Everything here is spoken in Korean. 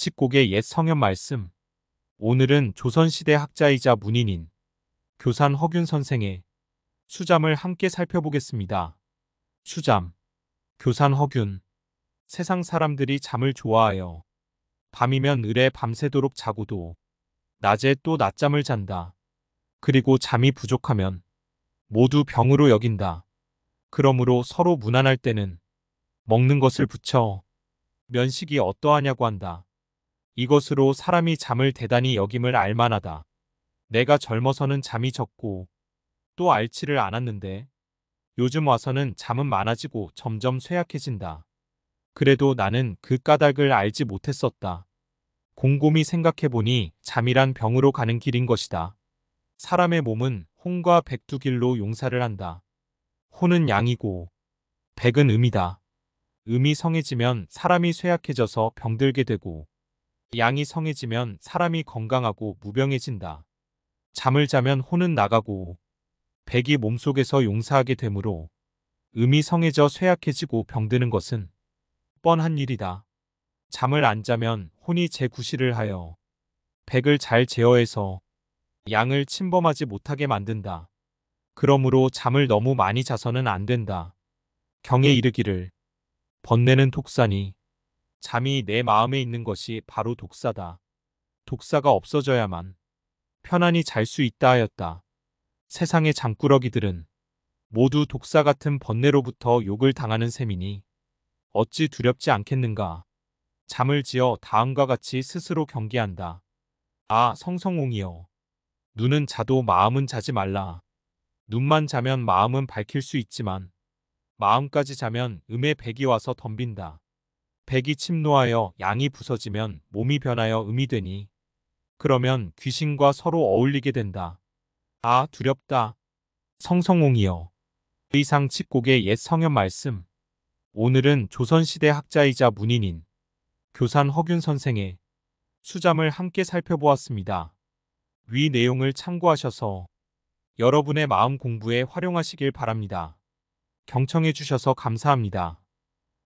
집곡의옛 성현 말씀. 오늘은 조선시대 학자이자 문인인 교산 허균 선생의 수잠을 함께 살펴보겠습니다. 수잠. 교산 허균. 세상 사람들이 잠을 좋아하여 밤이면 을에 밤새도록 자고도 낮에 또 낮잠을 잔다. 그리고 잠이 부족하면 모두 병으로 여긴다. 그러므로 서로 무난할 때는 먹는 것을 붙여 면식이 어떠하냐고 한다. 이것으로 사람이 잠을 대단히 여김을 알만하다. 내가 젊어서는 잠이 적고 또 알지를 않았는데 요즘 와서는 잠은 많아지고 점점 쇠약해진다. 그래도 나는 그 까닭을 알지 못했었다. 곰곰이 생각해보니 잠이란 병으로 가는 길인 것이다. 사람의 몸은 혼과 백두길로 용사를 한다. 혼은 양이고 백은 음이다. 음이 성해지면 사람이 쇠약해져서 병들게 되고 양이 성해지면 사람이 건강하고 무병해진다. 잠을 자면 혼은 나가고 백이 몸속에서 용사하게 되므로 음이 성해져 쇠약해지고 병드는 것은 뻔한 일이다. 잠을 안 자면 혼이 재구실을 하여 백을 잘 제어해서 양을 침범하지 못하게 만든다. 그러므로 잠을 너무 많이 자서는 안 된다. 경에 이르기를 번뇌는 독산이 잠이 내 마음에 있는 것이 바로 독사다. 독사가 없어져야만 편안히 잘 수 있다 하였다. 세상의 장꾸러기들은 모두 독사 같은 번뇌로부터 욕을 당하는 셈이니 어찌 두렵지 않겠는가. 잠을 지어 다음과 같이 스스로 경계한다. 아 성성옹이여. 눈은 자도 마음은 자지 말라. 눈만 자면 마음은 밝힐 수 있지만 마음까지 자면 음의 백이 와서 덤빈다. 백이 침노하여 양이 부서지면 몸이 변하여 음이 되니 그러면 귀신과 서로 어울리게 된다. 아 두렵다. 성성홍이여. 의상 칩곡의 옛 성현 말씀. 오늘은 조선시대 학자이자 문인인 교산 허균 선생의 수잠을 함께 살펴보았습니다. 위 내용을 참고하셔서 여러분의 마음 공부에 활용하시길 바랍니다. 경청해 주셔서 감사합니다.